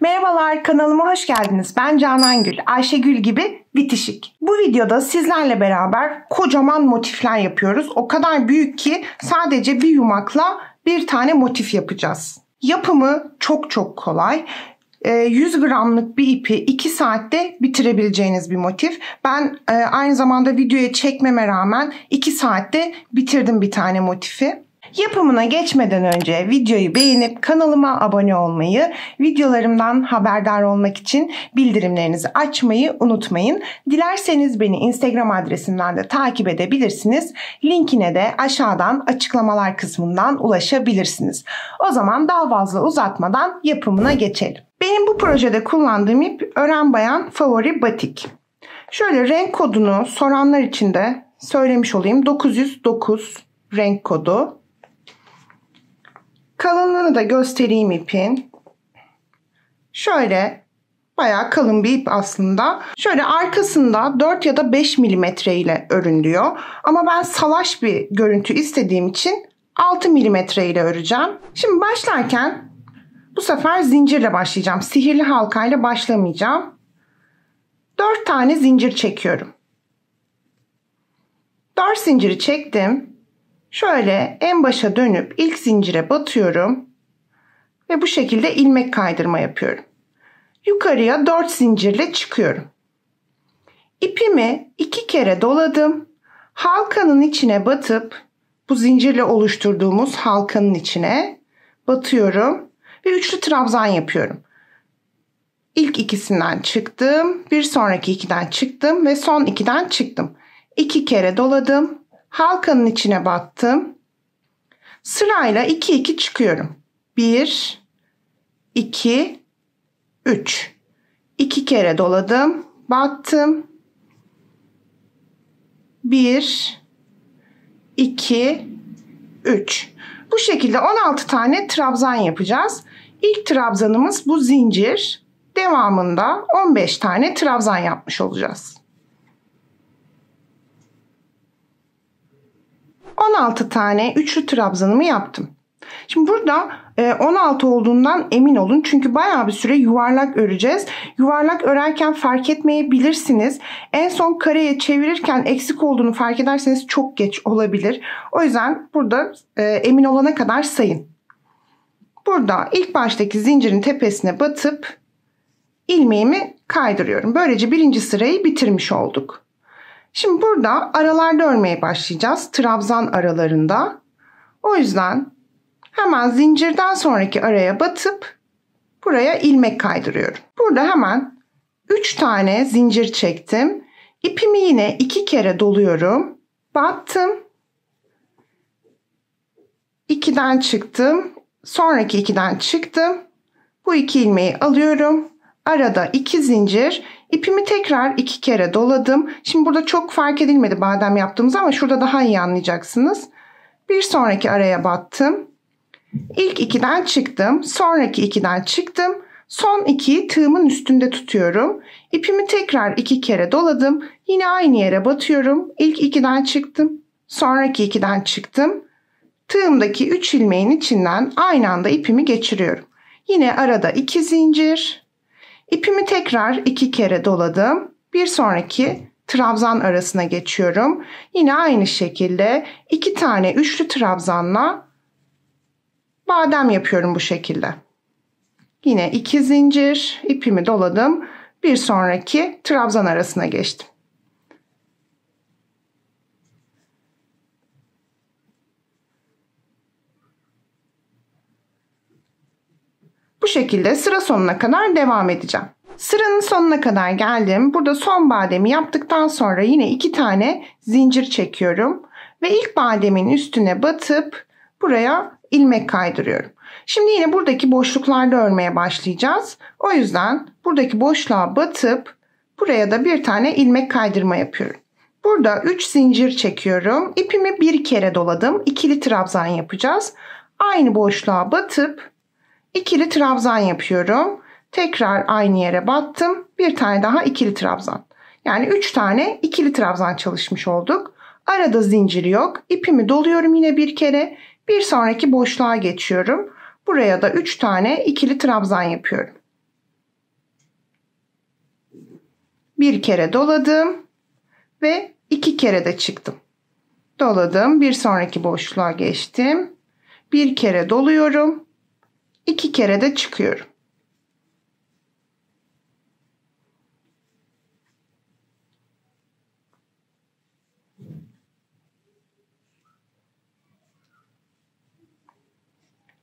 Merhabalar kanalıma hoş geldiniz. Ben Canan Gül. Ayşegül gibi bitişik. Bu videoda sizlerle beraber kocaman motifler yapıyoruz. O kadar büyük ki sadece bir yumakla bir tane motif yapacağız. Yapımı çok çok kolay. 100 ee, gramlık bir ipi 2 saatte bitirebileceğiniz bir motif. Ben e, aynı zamanda videoya çekmeme rağmen 2 saatte bitirdim bir tane motifi. Yapımına geçmeden önce videoyu beğenip kanalıma abone olmayı, videolarımdan haberdar olmak için bildirimlerinizi açmayı unutmayın. Dilerseniz beni Instagram adresimden de takip edebilirsiniz. Linkine de aşağıdan açıklamalar kısmından ulaşabilirsiniz. O zaman daha fazla uzatmadan yapımına geçelim. Benim bu projede kullandığım ip Ören Bayan Favori Batik. Şöyle renk kodunu soranlar için de söylemiş olayım. 909 renk kodu. Kalınlığını da göstereyim ipin. Şöyle bayağı kalın bir ip aslında. Şöyle arkasında 4 ya da 5 milimetre ile örün diyor. Ama ben salaş bir görüntü istediğim için 6 milimetre ile öreceğim. Şimdi başlarken bu sefer zincirle başlayacağım. Sihirli halkayla başlamayacağım. 4 tane zincir çekiyorum. 4 zinciri çektim. Şöyle en başa dönüp ilk zincire batıyorum ve bu şekilde ilmek kaydırma yapıyorum. Yukarıya 4 zincirle çıkıyorum. İpimi iki kere doladım. Halkanın içine batıp bu zincirle oluşturduğumuz halkanın içine batıyorum ve üçlü trabzan yapıyorum. İlk ikisinden çıktım, bir sonraki ikiden çıktım ve son ikiden çıktım. İki kere doladım, Halkanın içine battım. Sırayla iki iki çıkıyorum. Bir, iki, üç. İki kere doladım. Battım. Bir, iki, üç. Bu şekilde 16 tane trabzan yapacağız. İlk trabzanımız bu zincir. Devamında 15 tane trabzan yapmış olacağız. 16 tane üçlü trabzanımı yaptım. Şimdi burada 16 e, olduğundan emin olun. Çünkü bayağı bir süre yuvarlak öreceğiz. Yuvarlak örerken fark etmeyebilirsiniz. En son kareye çevirirken eksik olduğunu fark ederseniz çok geç olabilir. O yüzden burada e, emin olana kadar sayın. Burada ilk baştaki zincirin tepesine batıp ilmeğimi kaydırıyorum. Böylece birinci sırayı bitirmiş olduk. Şimdi burada aralarda örmeye başlayacağız. Trabzan aralarında. O yüzden hemen zincirden sonraki araya batıp buraya ilmek kaydırıyorum. Burada hemen 3 tane zincir çektim. İpimi yine 2 kere doluyorum. Battım. 2'den çıktım. Sonraki 2'den çıktım. Bu iki ilmeği alıyorum arada iki zincir ipimi tekrar iki kere doladım. Şimdi burada çok fark edilmedi badem yaptığımız ama şurada daha iyi anlayacaksınız. Bir sonraki araya battım. İlk ikiden çıktım. Sonraki ikiden çıktım. Son 2'yi tığımın üstünde tutuyorum. İpimi tekrar iki kere doladım. Yine aynı yere batıyorum. İlk ikiden çıktım. Sonraki ikiden çıktım. Tığımdaki 3 ilmeğin içinden aynı anda ipimi geçiriyorum. Yine arada 2 zincir. İpimi tekrar iki kere doladım. Bir sonraki trabzan arasına geçiyorum. Yine aynı şekilde iki tane üçlü trabzanla badem yapıyorum bu şekilde. Yine iki zincir ipimi doladım. Bir sonraki trabzan arasına geçtim. şekilde sıra sonuna kadar devam edeceğim. Sıranın sonuna kadar geldim. Burada son bademi yaptıktan sonra yine iki tane zincir çekiyorum. Ve ilk bademin üstüne batıp buraya ilmek kaydırıyorum. Şimdi yine buradaki boşluklarda örmeye başlayacağız. O yüzden buradaki boşluğa batıp buraya da bir tane ilmek kaydırma yapıyorum. Burada 3 zincir çekiyorum. İpimi bir kere doladım. İkili trabzan yapacağız. Aynı boşluğa batıp ikili trabzan yapıyorum. Tekrar aynı yere battım. Bir tane daha ikili trabzan. Yani 3 tane ikili trabzan çalışmış olduk. Arada zincir yok. İpimi doluyorum yine bir kere. Bir sonraki boşluğa geçiyorum. Buraya da 3 tane ikili trabzan yapıyorum. Bir kere doladım ve iki kere de çıktım. Doladım. Bir sonraki boşluğa geçtim. Bir kere doluyorum. İki kere de çıkıyorum.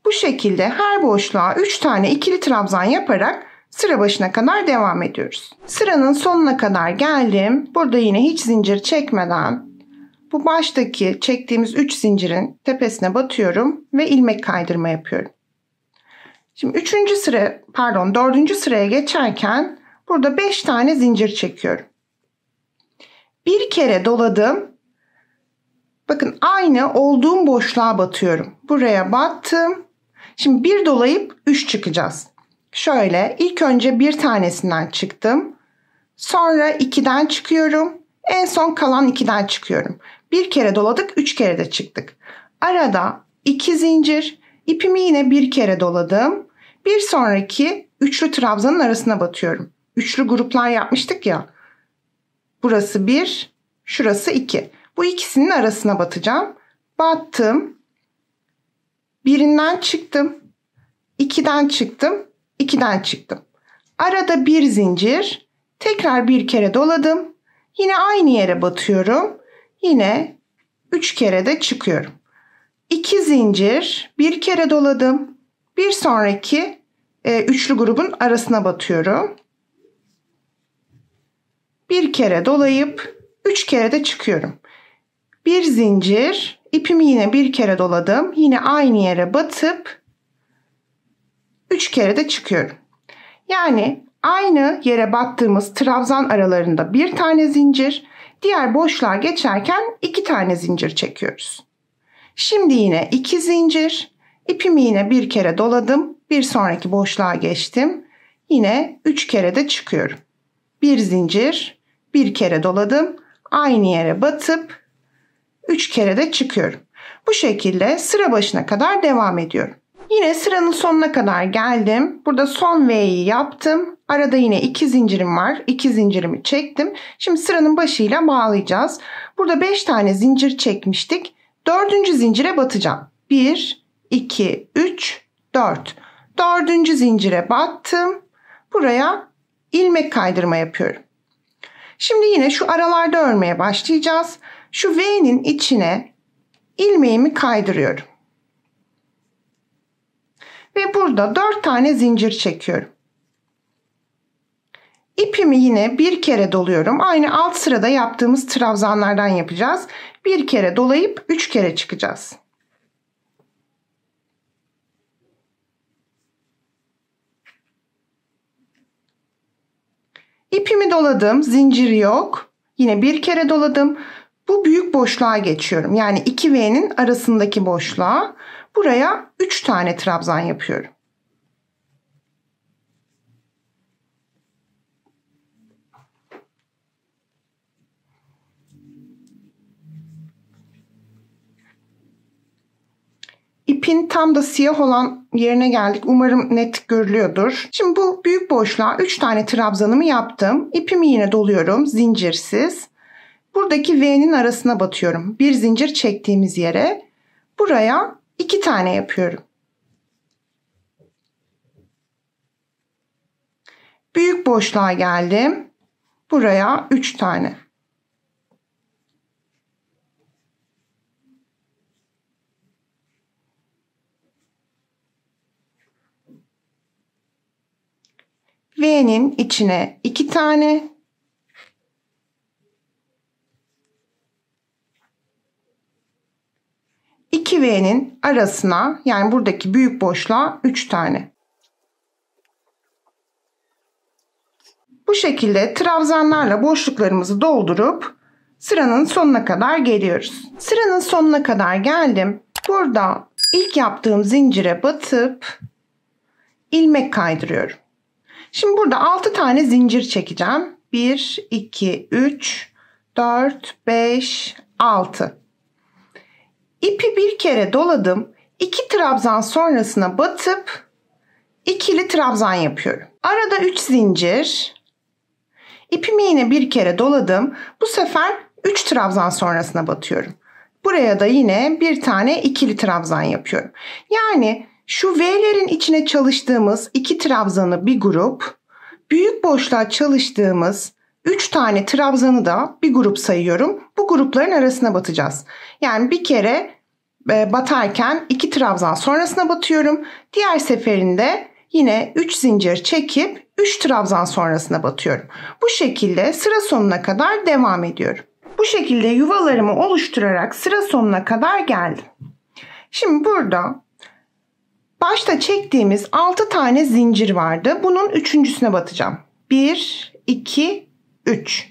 Bu şekilde her boşluğa 3 tane ikili trabzan yaparak sıra başına kadar devam ediyoruz. Sıranın sonuna kadar geldim. Burada yine hiç zincir çekmeden bu baştaki çektiğimiz 3 zincirin tepesine batıyorum ve ilmek kaydırma yapıyorum. Şimdi üçüncü sıra pardon dördüncü sıraya geçerken burada beş tane zincir çekiyorum. Bir kere doladım. Bakın aynı olduğum boşluğa batıyorum. Buraya battım. Şimdi bir dolayıp üç çıkacağız. Şöyle ilk önce bir tanesinden çıktım. Sonra ikiden çıkıyorum. En son kalan ikiden çıkıyorum. Bir kere doladık, üç kere de çıktık. Arada iki zincir, ipimi yine bir kere doladım. Bir sonraki üçlü trabzanın arasına batıyorum. Üçlü gruplar yapmıştık ya. Burası bir, şurası iki. Bu ikisinin arasına batacağım. Battım. Birinden çıktım. ikiden çıktım. ikiden çıktım. Arada bir zincir. Tekrar bir kere doladım. Yine aynı yere batıyorum. Yine üç kere de çıkıyorum. İki zincir. Bir kere doladım. Bir sonraki e, üçlü grubun arasına batıyorum. Bir kere dolayıp üç kere de çıkıyorum. Bir zincir, ipimi yine bir kere doladım. Yine aynı yere batıp üç kere de çıkıyorum. Yani aynı yere battığımız trabzan aralarında bir tane zincir, diğer boşluğa geçerken iki tane zincir çekiyoruz. Şimdi yine iki zincir, İpimi yine bir kere doladım. Bir sonraki boşluğa geçtim. Yine 3 kere de çıkıyorum. Bir zincir, bir kere doladım. Aynı yere batıp 3 kere de çıkıyorum. Bu şekilde sıra başına kadar devam ediyorum. Yine sıranın sonuna kadar geldim. Burada son V'yi yaptım. Arada yine iki zincirim var. İki zincirimi çektim. Şimdi sıranın başıyla bağlayacağız. Burada 5 tane zincir çekmiştik. Dördüncü zincire batacağım. 1, 2, 3, 4. Dördüncü zincire battım. Buraya ilmek kaydırma yapıyorum. Şimdi yine şu aralarda örmeye başlayacağız. Şu V'nin içine ilmeğimi kaydırıyorum. Ve burada 4 tane zincir çekiyorum. İpimi yine bir kere doluyorum. Aynı alt sırada yaptığımız trabzanlardan yapacağız. Bir kere dolayıp üç kere çıkacağız. İpimi doladım. Zincir yok. Yine bir kere doladım. Bu büyük boşluğa geçiyorum. Yani 2 V'nin arasındaki boşluğa. Buraya 3 tane trabzan yapıyorum. İpin tam da siyah olan yerine geldik. Umarım net görülüyordur. Şimdi bu büyük boşluğa 3 tane trabzanımı yaptım. İpimi yine doluyorum zincirsiz. Buradaki V'nin arasına batıyorum. Bir zincir çektiğimiz yere. Buraya 2 tane yapıyorum. Büyük boşluğa geldim. Buraya 3 tane. V'nin içine 2 tane iki V'nin arasına yani buradaki büyük boşluğa 3 tane. Bu şekilde trabzanlarla boşluklarımızı doldurup sıranın sonuna kadar geliyoruz. Sıranın sonuna kadar geldim. Burada ilk yaptığım zincire batıp ilmek kaydırıyorum. Şimdi burada 6 tane zincir çekeceğim. 1, 2, 3, 4, 5, 6. İpi bir kere doladım. 2 trabzan sonrasına batıp ikili trabzan yapıyorum. Arada 3 zincir. İpimi yine bir kere doladım. Bu sefer 3 trabzan sonrasına batıyorum. Buraya da yine bir tane ikili trabzan yapıyorum. Yani şu V'lerin içine çalıştığımız iki trabzanı bir grup, büyük boşluğa çalıştığımız üç tane trabzanı da bir grup sayıyorum. Bu grupların arasına batacağız. Yani bir kere e, batarken iki trabzan sonrasına batıyorum. Diğer seferinde yine 3 zincir çekip 3 trabzan sonrasına batıyorum. Bu şekilde sıra sonuna kadar devam ediyorum. Bu şekilde yuvalarımı oluşturarak sıra sonuna kadar geldim. Şimdi burada Başta çektiğimiz 6 tane zincir vardı. Bunun üçüncüsüne batacağım. 1, 2, 3.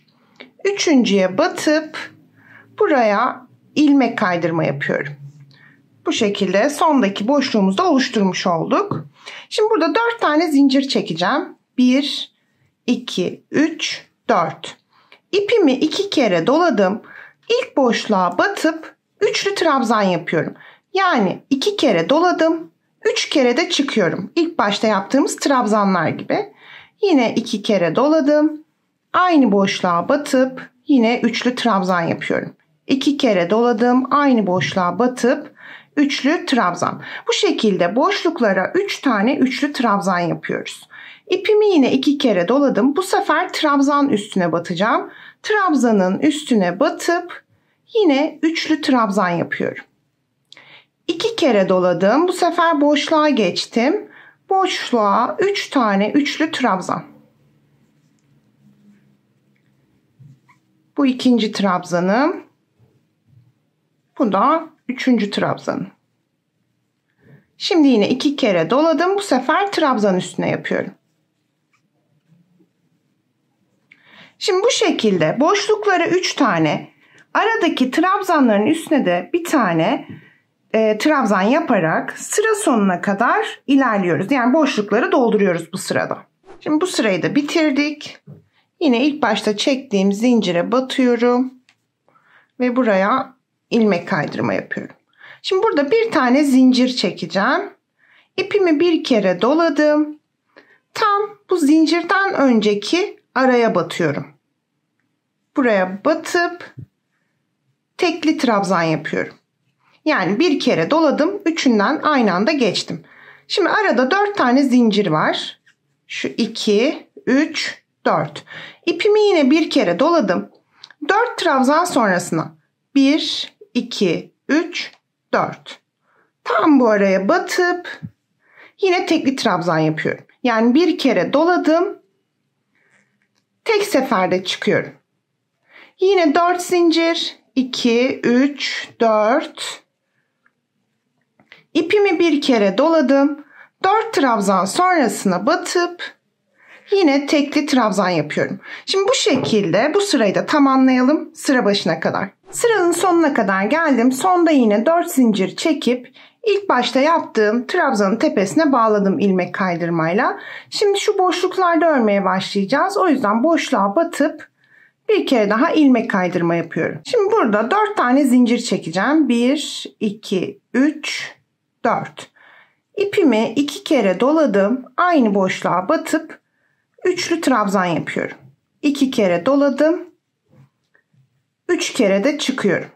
Üçüncüye batıp buraya ilmek kaydırma yapıyorum. Bu şekilde sondaki boşluğumuzu da oluşturmuş olduk. Şimdi burada 4 tane zincir çekeceğim. 1, 2, 3, 4. İpimi 2 kere doladım. İlk boşluğa batıp üçlü trabzan yapıyorum. Yani 2 kere doladım. Üç kere de çıkıyorum. İlk başta yaptığımız trabzanlar gibi. Yine iki kere doladım. Aynı boşluğa batıp yine üçlü trabzan yapıyorum. İki kere doladım. Aynı boşluğa batıp üçlü trabzan. Bu şekilde boşluklara üç tane üçlü trabzan yapıyoruz. İpimi yine iki kere doladım. Bu sefer trabzan üstüne batacağım. Trabzanın üstüne batıp yine üçlü trabzan yapıyorum. İki kere doladım. Bu sefer boşluğa geçtim. Boşluğa üç tane üçlü trabzan. Bu ikinci trabzanım. Bu da üçüncü trabzanım. Şimdi yine iki kere doladım. Bu sefer trabzan üstüne yapıyorum. Şimdi bu şekilde boşlukları üç tane, aradaki trabzanların üstüne de bir tane e, trabzan yaparak sıra sonuna kadar ilerliyoruz. Yani boşlukları dolduruyoruz bu sırada. Şimdi bu sırayı da bitirdik. Yine ilk başta çektiğim zincire batıyorum ve buraya ilmek kaydırma yapıyorum. Şimdi burada bir tane zincir çekeceğim. İpimi bir kere doladım. Tam bu zincirden önceki araya batıyorum. Buraya batıp tekli trabzan yapıyorum. Yani bir kere doladım. Üçünden aynı anda geçtim. Şimdi arada dört tane zincir var. Şu iki, üç, dört. İpimi yine bir kere doladım. Dört trabzan sonrasına. Bir, iki, üç, dört. Tam bu araya batıp yine tekli trabzan yapıyorum. Yani bir kere doladım. Tek seferde çıkıyorum. Yine dört zincir. 2, 3, 4, İpimi bir kere doladım. dört trabzan sonrasına batıp yine tekli trabzan yapıyorum. Şimdi bu şekilde bu sırayı da tamamlayalım sıra başına kadar. Sıranın sonuna kadar geldim. Sonda yine dört zincir çekip ilk başta yaptığım trabzanın tepesine bağladım ilmek kaydırmayla. Şimdi şu boşluklarda örmeye başlayacağız. O yüzden boşluğa batıp bir kere daha ilmek kaydırma yapıyorum. Şimdi burada dört tane zincir çekeceğim. 1, 2, 3, 4. İpimi iki kere doladım. Aynı boşluğa batıp üçlü trabzan yapıyorum. 2 kere doladım. 3 kere de çıkıyorum.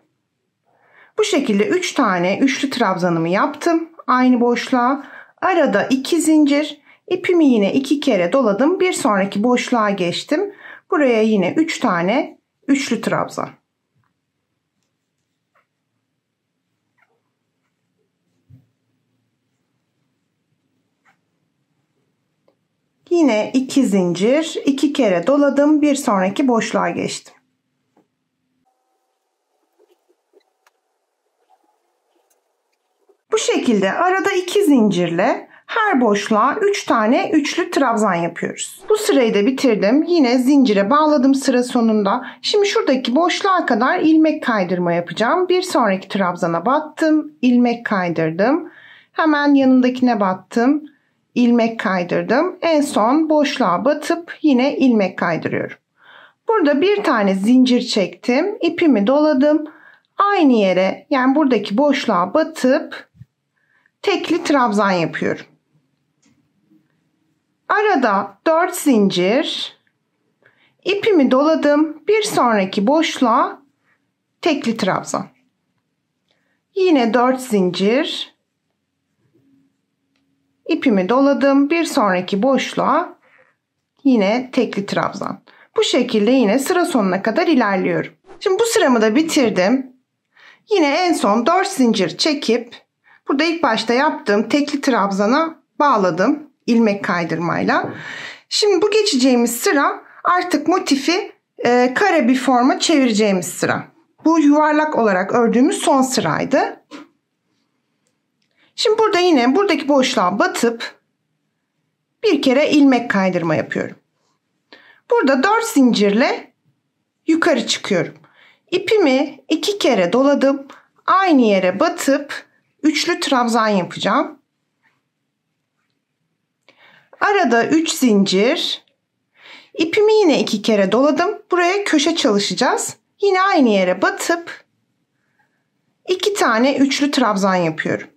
Bu şekilde 3 üç tane üçlü trabzanımı yaptım. Aynı boşluğa. Arada 2 zincir. İpimi yine 2 kere doladım. Bir sonraki boşluğa geçtim. Buraya yine 3 üç tane üçlü trabzan. Yine iki zincir, iki kere doladım. Bir sonraki boşluğa geçtim. Bu şekilde arada iki zincirle her boşluğa 3 üç tane üçlü trabzan yapıyoruz. Bu sırayı da bitirdim. Yine zincire bağladım sıra sonunda. Şimdi şuradaki boşluğa kadar ilmek kaydırma yapacağım. Bir sonraki trabzana battım. ilmek kaydırdım. Hemen yanındakine battım ilmek kaydırdım. En son boşluğa batıp yine ilmek kaydırıyorum. Burada bir tane zincir çektim. ipimi doladım. Aynı yere yani buradaki boşluğa batıp tekli trabzan yapıyorum. Arada 4 zincir ipimi doladım. Bir sonraki boşluğa tekli trabzan. Yine 4 zincir ipimi doladım. Bir sonraki boşluğa yine tekli trabzan. Bu şekilde yine sıra sonuna kadar ilerliyorum. Şimdi bu sıramı da bitirdim. Yine en son 4 zincir çekip burada ilk başta yaptığım tekli trabzana bağladım ilmek kaydırmayla. Şimdi bu geçeceğimiz sıra artık motifi e, kare bir forma çevireceğimiz sıra. Bu yuvarlak olarak ördüğümüz son sıraydı. Şimdi burada yine buradaki boşluğa batıp bir kere ilmek kaydırma yapıyorum. Burada 4 zincirle yukarı çıkıyorum. İpimi iki kere doladım. Aynı yere batıp üçlü trabzan yapacağım. Arada 3 zincir. İpimi yine iki kere doladım. Buraya köşe çalışacağız. Yine aynı yere batıp iki tane üçlü trabzan yapıyorum.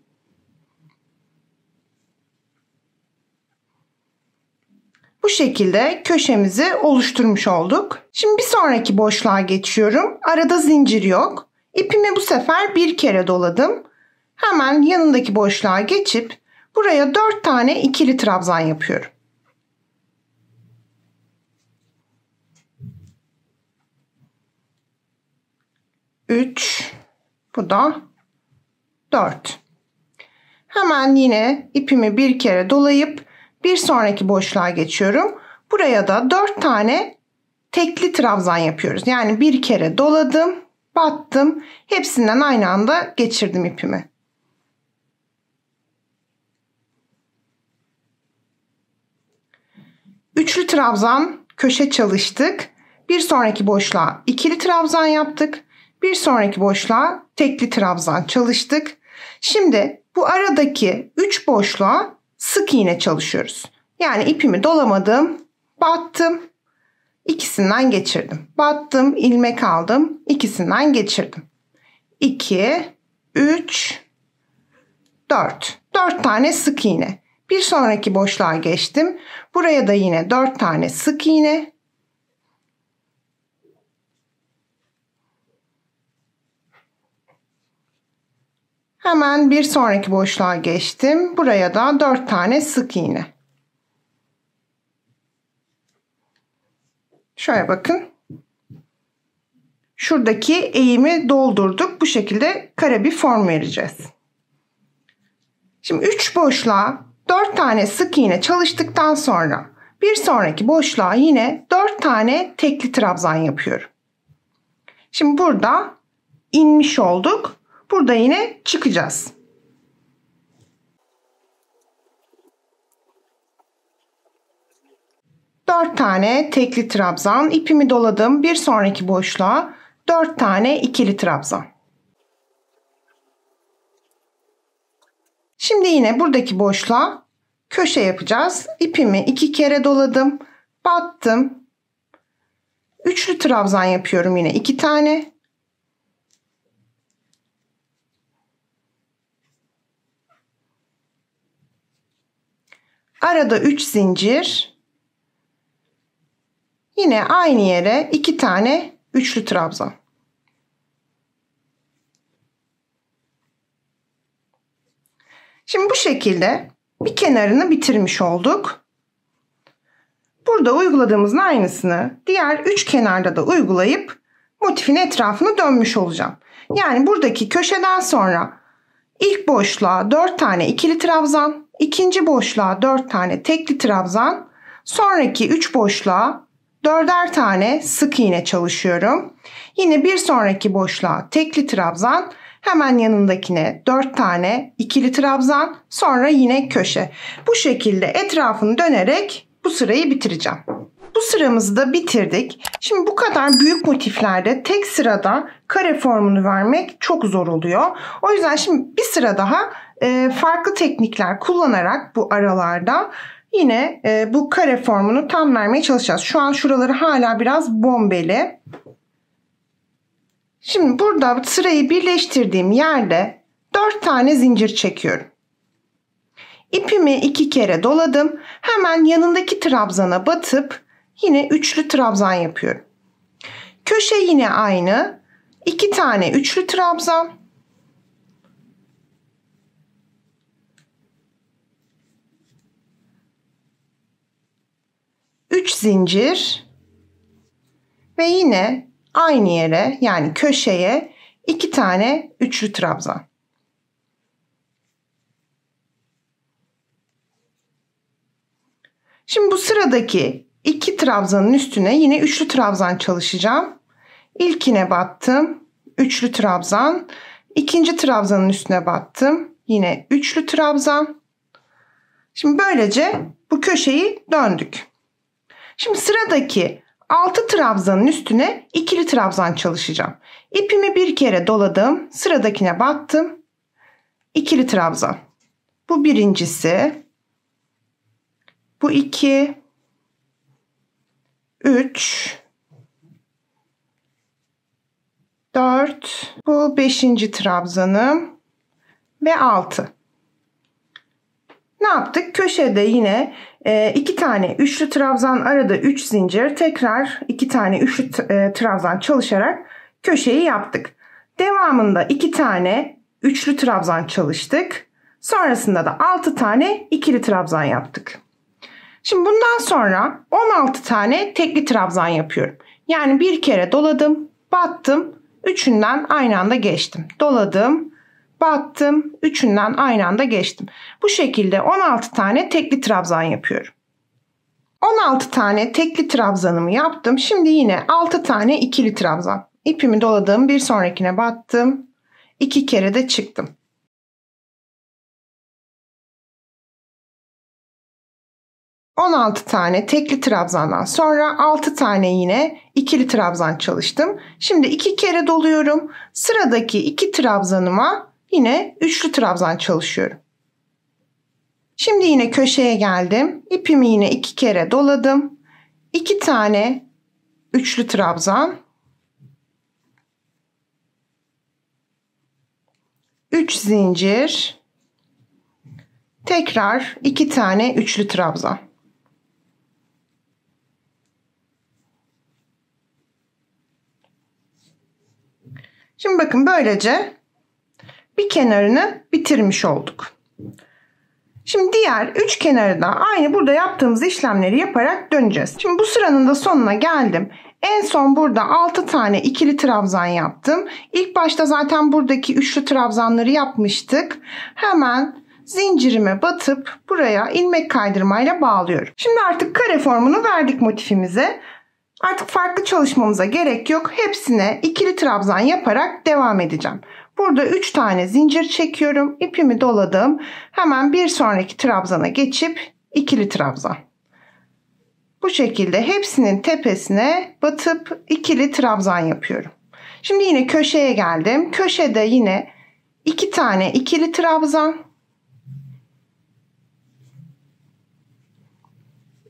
Bu şekilde köşemizi oluşturmuş olduk. Şimdi bir sonraki boşluğa geçiyorum. Arada zincir yok. İpimi bu sefer bir kere doladım. Hemen yanındaki boşluğa geçip buraya 4 tane ikili trabzan yapıyorum. Üç, bu da dört. Hemen yine ipimi bir kere dolayıp bir sonraki boşluğa geçiyorum. Buraya da 4 tane tekli trabzan yapıyoruz. Yani bir kere doladım, battım. Hepsinden aynı anda geçirdim ipimi. Üçlü trabzan köşe çalıştık. Bir sonraki boşluğa ikili trabzan yaptık. Bir sonraki boşluğa tekli trabzan çalıştık. Şimdi bu aradaki 3 boşluğa sık iğne çalışıyoruz. Yani ipimi dolamadım, battım, ikisinden geçirdim. Battım, ilmek aldım, ikisinden geçirdim. 2, 3, 4. 4 tane sık iğne. Bir sonraki boşluğa geçtim. Buraya da yine 4 tane sık iğne. Hemen bir sonraki boşluğa geçtim. Buraya da 4 tane sık iğne. Şöyle bakın. Şuradaki eğimi doldurduk. Bu şekilde kare bir form vereceğiz. Şimdi 3 boşluğa 4 tane sık iğne çalıştıktan sonra bir sonraki boşluğa yine 4 tane tekli trabzan yapıyorum. Şimdi burada inmiş olduk. Burada yine çıkacağız. Dört tane tekli trabzan ipimi doladım. Bir sonraki boşluğa dört tane ikili trabzan. Şimdi yine buradaki boşluğa köşe yapacağız. İpimi iki kere doladım. Battım. Üçlü trabzan yapıyorum yine iki tane. Arada 3 zincir. Yine aynı yere 2 tane üçlü trabzan. Şimdi bu şekilde bir kenarını bitirmiş olduk. Burada uyguladığımızın aynısını diğer üç kenarda da uygulayıp motifin etrafını dönmüş olacağım. Yani buradaki köşeden sonra ilk boşluğa 4 tane ikili trabzan, ikinci boşluğa 4 tane tekli trabzan, sonraki 3 boşluğa 4'er tane sık iğne çalışıyorum. Yine bir sonraki boşluğa tekli trabzan, hemen yanındakine 4 tane ikili trabzan, sonra yine köşe. Bu şekilde etrafını dönerek bu sırayı bitireceğim. Bu sıramızı da bitirdik. Şimdi bu kadar büyük motiflerde tek sırada kare formunu vermek çok zor oluyor. O yüzden şimdi bir sıra daha ee, farklı teknikler kullanarak bu aralarda yine e, bu kare formunu tam vermeye çalışacağız. Şu an şuraları hala biraz bombeli. Şimdi burada sırayı birleştirdiğim yerde 4 tane zincir çekiyorum. İpimi iki kere doladım. Hemen yanındaki trabzana batıp yine üçlü trabzan yapıyorum. Köşe yine aynı. 2 tane üçlü trabzan. 3 zincir ve yine aynı yere yani köşeye 2 tane üçlü trabzan. Şimdi bu sıradaki iki trabzanın üstüne yine üçlü trabzan çalışacağım. İlkine battım. Üçlü trabzan. İkinci trabzanın üstüne battım. Yine üçlü trabzan. Şimdi böylece bu köşeyi döndük. Şimdi sıradaki 6 trabzanın üstüne ikili trabzan çalışacağım. İpimi bir kere doladım. Sıradakine battım. İkili trabzan. Bu birincisi. Bu iki. Üç. Dört. Bu beşinci trabzanım. Ve altı. Ne yaptık? Köşede yine e, iki tane üçlü trabzan arada üç zincir tekrar iki tane üçlü e, trabzan çalışarak köşeyi yaptık. Devamında iki tane üçlü trabzan çalıştık. Sonrasında da altı tane ikili trabzan yaptık. Şimdi bundan sonra 16 tane tekli trabzan yapıyorum. Yani bir kere doladım, battım, üçünden aynı anda geçtim. Doladım, battım, üçünden aynı anda geçtim. Bu şekilde 16 tane tekli trabzan yapıyorum. 16 tane tekli trabzanımı yaptım. Şimdi yine 6 tane ikili trabzan. İpimi doladım, bir sonrakine battım. 2 kere de çıktım. On altı tane tekli trabzandan sonra altı tane yine ikili trabzan çalıştım. Şimdi iki kere doluyorum. Sıradaki iki trabzanıma Yine üçlü trabzan çalışıyorum. Şimdi yine köşeye geldim. İpimi yine iki kere doladım. İki tane üçlü trabzan. Üç zincir. Tekrar iki tane üçlü trabzan. Şimdi bakın böylece bir kenarını bitirmiş olduk. Şimdi diğer üç kenarı da aynı burada yaptığımız işlemleri yaparak döneceğiz. Şimdi bu sıranın da sonuna geldim. En son burada 6 tane ikili trabzan yaptım. İlk başta zaten buradaki üçlü trabzanları yapmıştık. Hemen zincirime batıp buraya ilmek kaydırmayla bağlıyorum. Şimdi artık kare formunu verdik motifimize. Artık farklı çalışmamıza gerek yok. Hepsine ikili trabzan yaparak devam edeceğim. Burada 3 tane zincir çekiyorum. İpimi doladım. Hemen bir sonraki trabzana geçip ikili trabzan. Bu şekilde hepsinin tepesine batıp ikili trabzan yapıyorum. Şimdi yine köşeye geldim. Köşede yine iki tane ikili trabzan.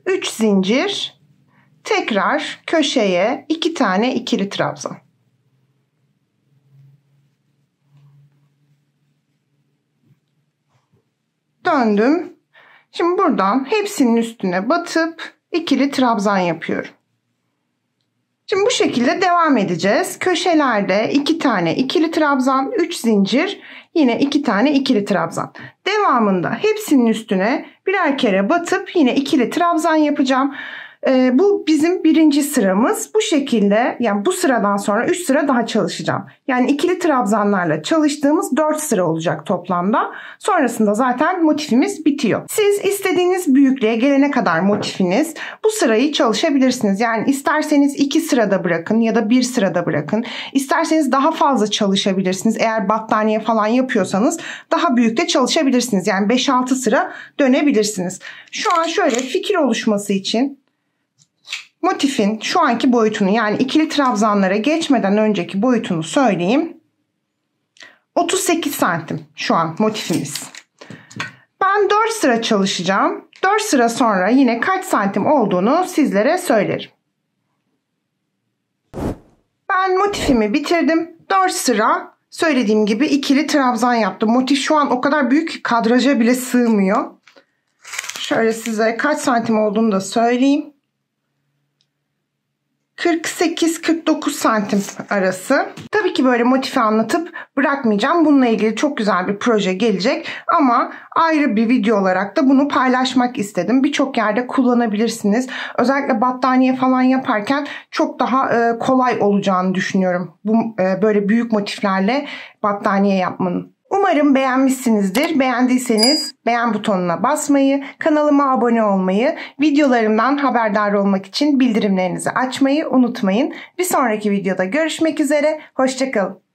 3 zincir. Tekrar köşeye iki tane ikili trabzan. döndüm. Şimdi buradan hepsinin üstüne batıp ikili trabzan yapıyorum. Şimdi bu şekilde devam edeceğiz. Köşelerde iki tane ikili trabzan, üç zincir, yine iki tane ikili trabzan. Devamında hepsinin üstüne birer kere batıp yine ikili trabzan yapacağım. E, bu bizim birinci sıramız. Bu şekilde yani bu sıradan sonra 3 sıra daha çalışacağım. Yani ikili trabzanlarla çalıştığımız 4 sıra olacak toplamda. Sonrasında zaten motifimiz bitiyor. Siz istediğiniz büyüklüğe gelene kadar motifiniz bu sırayı çalışabilirsiniz. Yani isterseniz 2 sırada bırakın ya da 1 sırada bırakın. İsterseniz daha fazla çalışabilirsiniz. Eğer battaniye falan yapıyorsanız daha büyükte çalışabilirsiniz. Yani 5-6 sıra dönebilirsiniz. Şu an şöyle fikir oluşması için Motifin şu anki boyutunu yani ikili trabzanlara geçmeden önceki boyutunu söyleyeyim. 38 santim şu an motifimiz. Ben 4 sıra çalışacağım. 4 sıra sonra yine kaç santim olduğunu sizlere söylerim. Ben motifimi bitirdim. 4 sıra söylediğim gibi ikili trabzan yaptım. Motif şu an o kadar büyük ki kadraja bile sığmıyor. Şöyle size kaç santim olduğunu da söyleyeyim. 48-49 santim arası. Tabii ki böyle motifi anlatıp bırakmayacağım. Bununla ilgili çok güzel bir proje gelecek ama ayrı bir video olarak da bunu paylaşmak istedim. Birçok yerde kullanabilirsiniz. Özellikle battaniye falan yaparken çok daha e, kolay olacağını düşünüyorum. Bu e, böyle büyük motiflerle battaniye yapmanın. Umarım beğenmişsinizdir. Beğendiyseniz beğen butonuna basmayı, kanalıma abone olmayı, videolarımdan haberdar olmak için bildirimlerinizi açmayı unutmayın. Bir sonraki videoda görüşmek üzere, hoşçakalın.